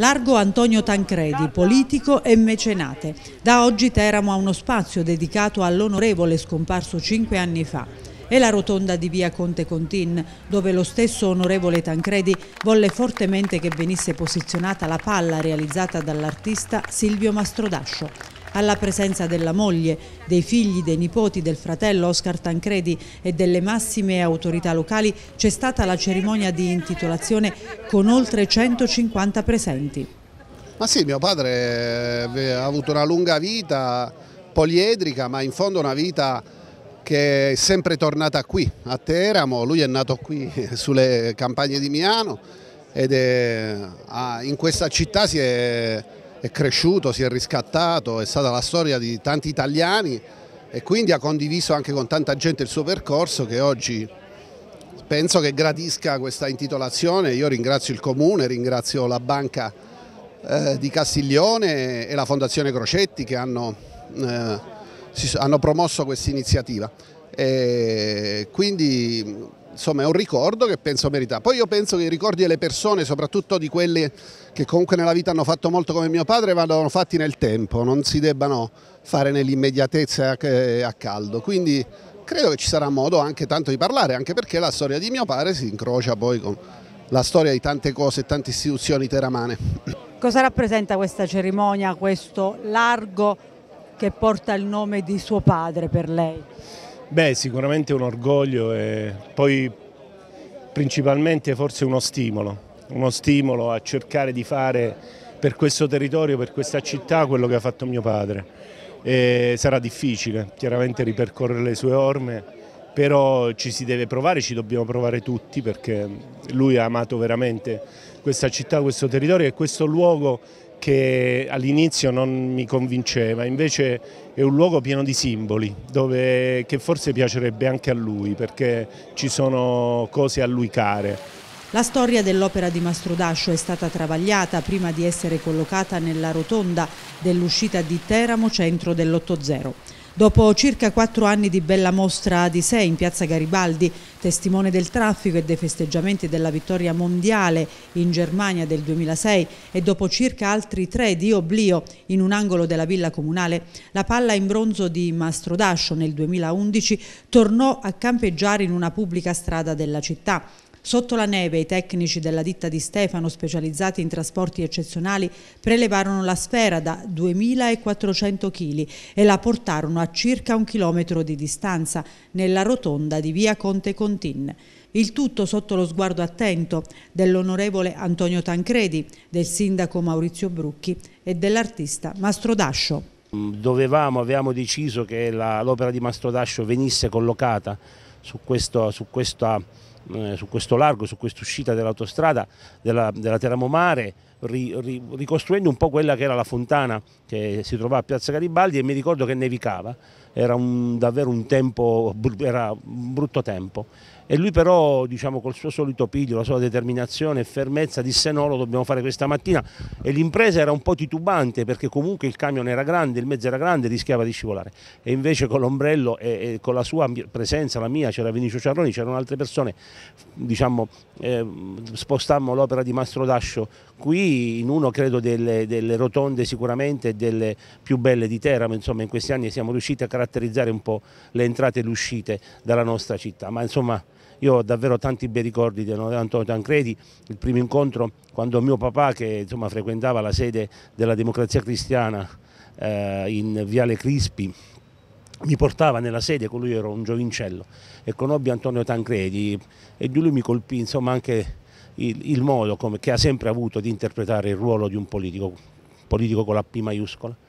Largo Antonio Tancredi, politico e mecenate. Da oggi Teramo ha uno spazio dedicato all'onorevole scomparso cinque anni fa e la rotonda di via Conte Contin, dove lo stesso onorevole Tancredi volle fortemente che venisse posizionata la palla realizzata dall'artista Silvio Mastrodascio alla presenza della moglie, dei figli, dei nipoti, del fratello Oscar Tancredi e delle massime autorità locali c'è stata la cerimonia di intitolazione con oltre 150 presenti. Ma sì, mio padre eh, ha avuto una lunga vita poliedrica, ma in fondo una vita che è sempre tornata qui, a Teramo. Lui è nato qui, sulle campagne di Milano ed è, ah, in questa città si è è cresciuto, si è riscattato, è stata la storia di tanti italiani e quindi ha condiviso anche con tanta gente il suo percorso che oggi penso che gradisca questa intitolazione. Io ringrazio il Comune, ringrazio la Banca eh, di Castiglione e la Fondazione Crocetti che hanno, eh, si, hanno promosso questa iniziativa. E quindi insomma è un ricordo che penso merita. Poi io penso che i ricordi delle persone, soprattutto di quelli che comunque nella vita hanno fatto molto come mio padre, vanno fatti nel tempo, non si debbano fare nell'immediatezza eh, a caldo. Quindi credo che ci sarà modo anche tanto di parlare, anche perché la storia di mio padre si incrocia poi con la storia di tante cose e tante istituzioni teramane. Cosa rappresenta questa cerimonia, questo largo che porta il nome di suo padre per lei? Beh, sicuramente un orgoglio e poi principalmente forse uno stimolo, uno stimolo a cercare di fare per questo territorio, per questa città, quello che ha fatto mio padre. E sarà difficile chiaramente ripercorrere le sue orme, però ci si deve provare, ci dobbiamo provare tutti perché lui ha amato veramente questa città, questo territorio e questo luogo che all'inizio non mi convinceva, invece è un luogo pieno di simboli, dove, che forse piacerebbe anche a lui, perché ci sono cose a lui care. La storia dell'opera di Mastro Dascio è stata travagliata prima di essere collocata nella rotonda dell'uscita di Teramo centro dell'8-0. Dopo circa quattro anni di bella mostra di sé in piazza Garibaldi, testimone del traffico e dei festeggiamenti della vittoria mondiale in Germania del 2006 e dopo circa altri tre di oblio in un angolo della villa comunale, la palla in bronzo di Mastro Dascio nel 2011 tornò a campeggiare in una pubblica strada della città Sotto la neve i tecnici della ditta di Stefano, specializzati in trasporti eccezionali, prelevarono la sfera da 2.400 kg e la portarono a circa un chilometro di distanza nella rotonda di via Conte Contin. Il tutto sotto lo sguardo attento dell'onorevole Antonio Tancredi, del sindaco Maurizio Brucchi e dell'artista Mastro Dascio. Dovevamo, avevamo deciso che l'opera di Mastro Dascio venisse collocata su, questo, su questa eh, su questo largo, su questa uscita dell'autostrada della, della Teramo Mare ri, ri, ricostruendo un po' quella che era la fontana che si trovava a Piazza Garibaldi e mi ricordo che nevicava, era un, davvero un tempo, era un brutto tempo. E lui però, diciamo, col suo solito piglio, la sua determinazione e fermezza disse no, lo dobbiamo fare questa mattina e l'impresa era un po' titubante perché comunque il camion era grande, il mezzo era grande, rischiava di scivolare. E invece con l'ombrello e, e con la sua presenza, la mia, c'era Vinicio Ciarroni, c'erano altre persone, diciamo, eh, spostammo l'opera di Mastro Dascio qui in uno credo delle, delle rotonde sicuramente delle più belle di Teramo, insomma in questi anni siamo riusciti a caratterizzare un po' le entrate e le uscite dalla nostra città, ma insomma io ho davvero tanti bei ricordi di Antonio Tancredi, il primo incontro quando mio papà che insomma, frequentava la sede della democrazia cristiana eh, in Viale Crispi mi portava nella sede, con lui ero un giovincello e conobbi Antonio Tancredi e di lui mi colpì insomma anche il, il modo come, che ha sempre avuto di interpretare il ruolo di un politico, politico con la P maiuscola.